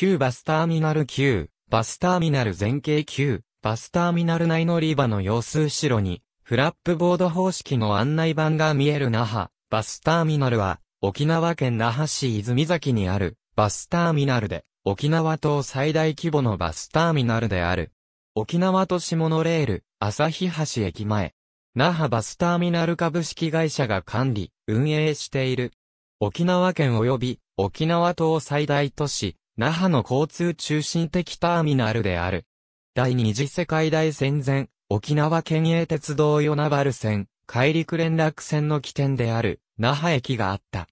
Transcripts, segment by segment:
旧バスターミナル9、バスターミナル前景9、バスターミナル内乗り場の様子後ろに、フラップボード方式の案内板が見える那覇、バスターミナルは、沖縄県那覇市泉崎にある、バスターミナルで、沖縄島最大規模のバスターミナルである。沖縄都市モノレール、旭橋駅前。那覇バスターミナル株式会社が管理、運営している。沖縄県及び沖縄島最大都市、那覇の交通中心的ターミナルである。第二次世界大戦前、沖縄県営鉄道与那原線、海陸連絡線の起点である、那覇駅があった。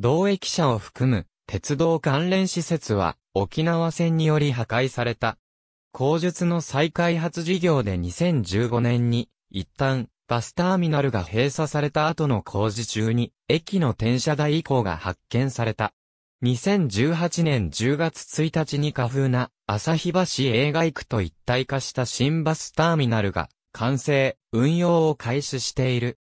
同駅舎を含む、鉄道関連施設は、沖縄線により破壊された。工術の再開発事業で2015年に、一旦、バスターミナルが閉鎖された後の工事中に、駅の転車台以降が発見された。2018年10月1日に花風な、旭橋映画区と一体化した新バスターミナルが、完成、運用を開始している。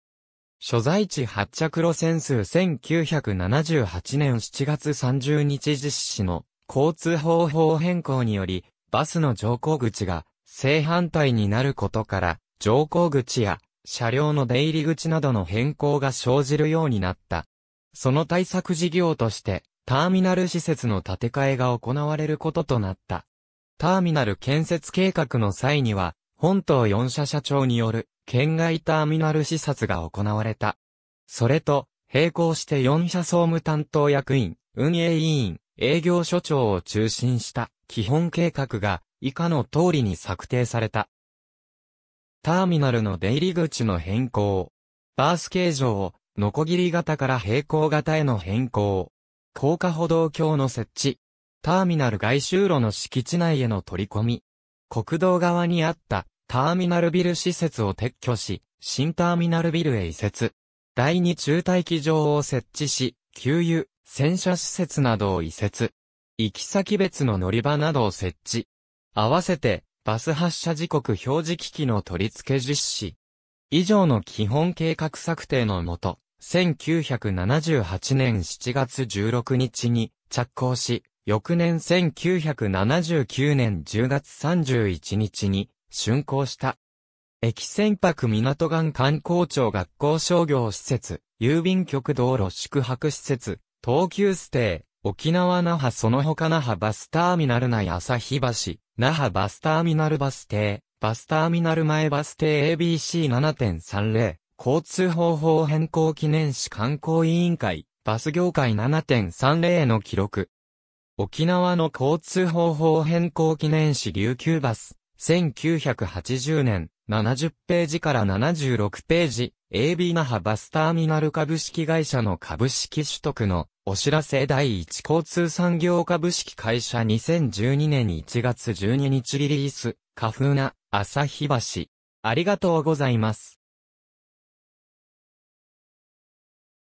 所在地発着路線数1978年7月30日実施の交通方法変更により、バスの乗降口が正反対になることから、乗降口や車両の出入り口などの変更が生じるようになった。その対策事業として、ターミナル施設の建て替えが行われることとなった。ターミナル建設計画の際には、本島4社社長による県外ターミナル視察が行われた。それと、並行して4社総務担当役員、運営委員、営業所長を中心した基本計画が以下の通りに策定された。ターミナルの出入り口の変更。バース形状を、ノコギリ型から平行型への変更。高架歩道橋の設置、ターミナル外周路の敷地内への取り込み、国道側にあったターミナルビル施設を撤去し、新ターミナルビルへ移設、第二中待機場を設置し、給油、洗車施設などを移設、行き先別の乗り場などを設置、合わせてバス発車時刻表示機器の取り付け実施、以上の基本計画策定のもと、1978年7月16日に着工し、翌年1979年10月31日に竣工した。駅船舶港岸観光庁学校商業施設、郵便局道路宿泊施設、東急ステイ、沖縄那覇その他那覇バスターミナル内朝日橋、那覇バスターミナルバス停、バスターミナル前バス停 ABC7.30、交通方法変更記念誌観光委員会、バス業界7.30の記録。沖縄の交通方法変更記念誌琉球バス、1980年、70ページから76ページ、AB 那覇バスターミナル株式会社の株式取得のお知らせ第1交通産業株式会社2012年1月12日リリース、花風な、朝日橋。ありがとうございます。